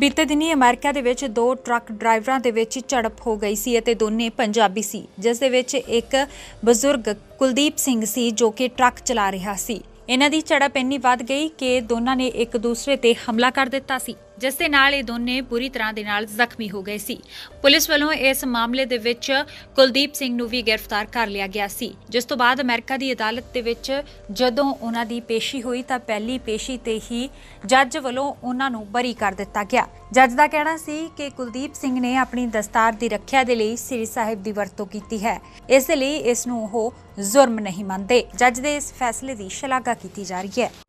ਬੀਤੇ ਦਿਨੀ ਅਮਰੀਕਾ ਦੇ ਵਿੱਚ ਦੋ ਟਰੱਕ ਡਰਾਈਵਰਾਂ ਦੇ ਵਿੱਚ ਝੜਪ ਹੋ ਗਈ ਸੀ ਅਤੇ ਦੋਨੇ ਪੰਜਾਬੀ ਸੀ ਜਿਸ ਦੇ ਵਿੱਚ ਇੱਕ ਬਜ਼ੁਰਗ ਕੁਲਦੀਪ ਸਿੰਘ ਸੀ ਜੋ ਕਿ ਟਰੱਕ ਚਲਾ ਰਿਹਾ ਸੀ ਇਹਨਾਂ ਦੀ ਝੜਪ ਇੰਨੀ ਵੱਧ ਗਈ ਕਿ ਦੋਨਾਂ ਨੇ ਇੱਕ ਦੂਸਰੇ ਤੇ ਹਮਲਾ ਕਰ ਦਿੱਤਾ ਸੀ ਜਿਸ ਦੇ ਨਾਲ ਇਹ ਦੋਨੇ ਪੂਰੀ ਤਰ੍ਹਾਂ ਦੇ ਨਾਲ ਜ਼ਖਮੀ ਹੋ ਗਏ ਸੀ ਪੁਲਿਸ ਵੱਲੋਂ ਇਸ ਮਾਮਲੇ ਦੇ ਵਿੱਚ ਕੁਲਦੀਪ ਸਿੰਘ ਨੂੰ ਵੀ ਗ੍ਰਿਫਤਾਰ ਕਰ ਲਿਆ ਗਿਆ ਸੀ ਜਿਸ ਤੋਂ ਬਾਅਦ ਅਮਰੀਕਾ ਦੀ ਅਦਾਲਤ ਦੇ ਵਿੱਚ ਜਦੋਂ ਉਹਨਾਂ ਦੀ ਪੇਸ਼ੀ ਹੋਈ ਤਾਂ ਪਹਿਲੀ ਪੇਸ਼ੀ ਤੇ ਹੀ ਜੱਜ ਵੱਲੋਂ ਉਹਨਾਂ ਨੂੰ ਬਰੀ ਕਰ ਦਿੱਤਾ ਗਿਆ ਜੱਜ ਦਾ ਕਹਿਣਾ ਸੀ ਕਿ ਕੁਲਦੀਪ ਸਿੰਘ ਨੇ ਆਪਣੀ ਦਸਤਾਰ ਦੀ ਰੱਖਿਆ ਦੇ ਲਈ ਸ੍ਰੀ ਸਾਹਿਬ ਦੀ ਵਰਤੋਂ ਕੀਤੀ ਹੈ ਇਸ ਲਈ ਇਸ ਨੂੰ ਉਹ ਜ਼ੁਰਮ ਨਹੀਂ ਮੰਨਦੇ ਜੱਜ ਦੇ ਇਸ ਫੈਸਲੇ ਦੀ ਸ਼ਲਾਘਾ ਕੀਤੀ ਜਾ ਰਹੀ ਹੈ